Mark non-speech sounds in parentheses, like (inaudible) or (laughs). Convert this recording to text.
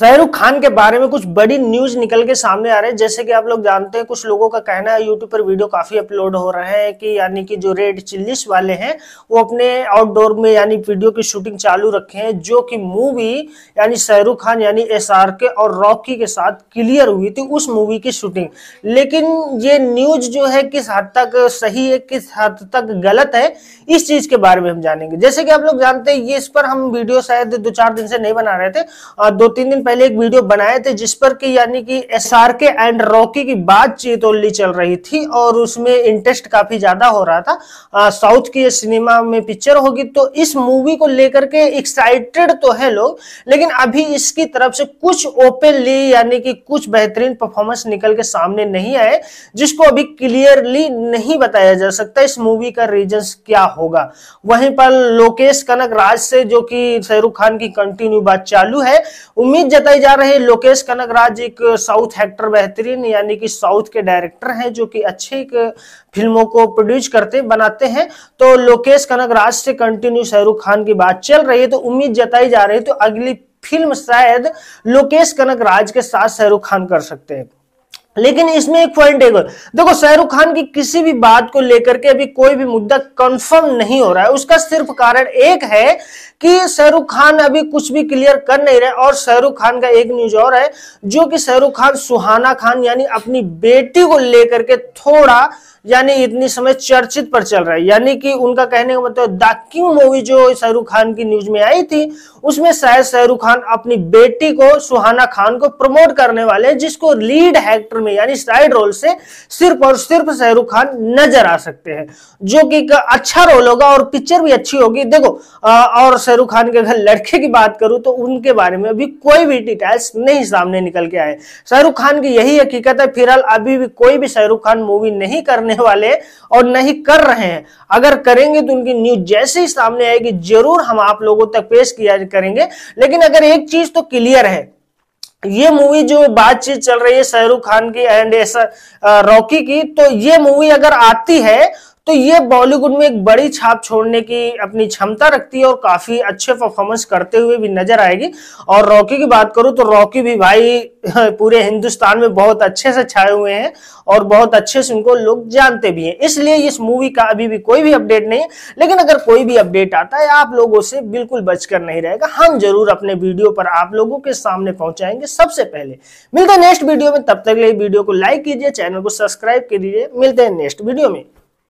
शाहरुख खान के बारे में कुछ बड़ी न्यूज निकल के सामने आ रहे हैं जैसे कि आप लोग जानते हैं कुछ लोगों का कहना है यूट्यूब पर वीडियो काफी अपलोड हो रहे हैं कि यानी कि जो रेड चिल्लीस वाले हैं वो अपने आउटडोर में यानी वीडियो की शूटिंग चालू रखे हैं जो कि मूवी यानी शाहरुख खान यानी एस के और रॉकी के साथ क्लियर हुई थी उस मूवी की शूटिंग लेकिन ये न्यूज जो है किस हद तक सही है किस हद तक गलत है इस चीज के बारे में हम जानेंगे जैसे कि आप लोग जानते हैं ये इस पर हम वीडियो शायद दो चार दिन से नहीं बना रहे थे दो तीन दिन पहले एक वीडियो बनाए थे जिस पर कि यानी कि एसआरके एंड रॉकी की बातचीत ओनली चल रही थी और उसमें इंटरेस्ट काफी ज्यादा हो रहा था साउथ की सिनेमा में पिक्चर होगी तो इस मूवी को लेकर के एक्साइटेड तो है लोग लेकिन अभी इसकी तरफ से कुछ ओपनली यानी कि कुछ बेहतरीन परफॉर्मेंस निकल के सामने नहीं आए जिसको अभी क्लियरली नहीं बताया जा सकता इस मूवी का रीजन क्या होगा वहीं पर लोकेश कनक राज से जो कि शाहरुख खान की कंटिन्यू बात चालू है उम्मीद जताई जा रही लोकेश कनकराज एक साउथ एक्टर बेहतरीन यानी कि साउथ के डायरेक्टर हैं जो कि अच्छी फिल्मों को प्रोड्यूस करते बनाते हैं तो लोकेश कनकराज से कंटिन्यू शाहरुख खान की बात चल रही है तो उम्मीद जताई जा रही है तो अगली फिल्म शायद लोकेश कनकराज के साथ शाहरुख खान कर सकते हैं लेकिन इसमें एक पॉइंट एक देखो शाहरुख खान की किसी भी बात को लेकर के अभी कोई भी मुद्दा कंफर्म नहीं हो रहा है उसका सिर्फ कारण एक है कि शाहरुख खान अभी कुछ भी क्लियर कर नहीं रहे और शाहरुख खान का एक न्यूज और है जो कि शाहरुख खान सुहाना खान यानी अपनी बेटी को लेकर के थोड़ा यानी इतनी समय चर्चित पर चल रहा है यानी कि उनका कहने का मतलब द किंग मूवी जो शाहरुख खान की न्यूज में आई थी उसमें शायद शाहरुख खान अपनी बेटी को सुहाना खान को प्रमोट करने वाले जिसको लीड एक्टर में यानी साइड रोल से सिर्फ और सिर्फ शाहरुख खान नजर आ सकते हैं जो कि अच्छा रोल होगा और पिक्चर भी अच्छी होगी देखो आ, और शाहरुख खान के अगर लड़के की बात करूं तो उनके बारे में अभी कोई भी डिटेल्स नहीं सामने निकल के आए शाहरुख खान की यही हकीकत है फिलहाल अभी भी कोई भी शाहरुख खान मूवी नहीं करने करने वाले और नहीं कर रहे हैं अगर करेंगे तो उनकी न्यूज जैसे ही सामने आएगी जरूर हम आप लोगों तक पेश किया करेंगे लेकिन अगर एक चीज तो क्लियर है ये मूवी जो बातचीत चल रही है शाहरुख खान की एंड रॉकी की तो ये मूवी अगर आती है तो ये बॉलीवुड में एक बड़ी छाप छोड़ने की अपनी क्षमता रखती है और काफी अच्छे परफॉर्मेंस करते हुए भी नजर आएगी और रॉकी की बात करूं तो रॉकी भी भाई (laughs) पूरे हिंदुस्तान में बहुत अच्छे से छाए हुए हैं और बहुत अच्छे से उनको लोग जानते भी हैं इसलिए इस मूवी का अभी भी कोई भी अपडेट नहीं है लेकिन अगर कोई भी अपडेट आता है आप लोगों से बिल्कुल बचकर नहीं रहेगा हम जरूर अपने वीडियो पर आप लोगों के सामने पहुंचाएंगे सबसे पहले मिलते हैं नेक्स्ट वीडियो में तब तक लिए वीडियो को लाइक कीजिए चैनल को सब्सक्राइब कीजिए मिलते हैं नेक्स्ट वीडियो में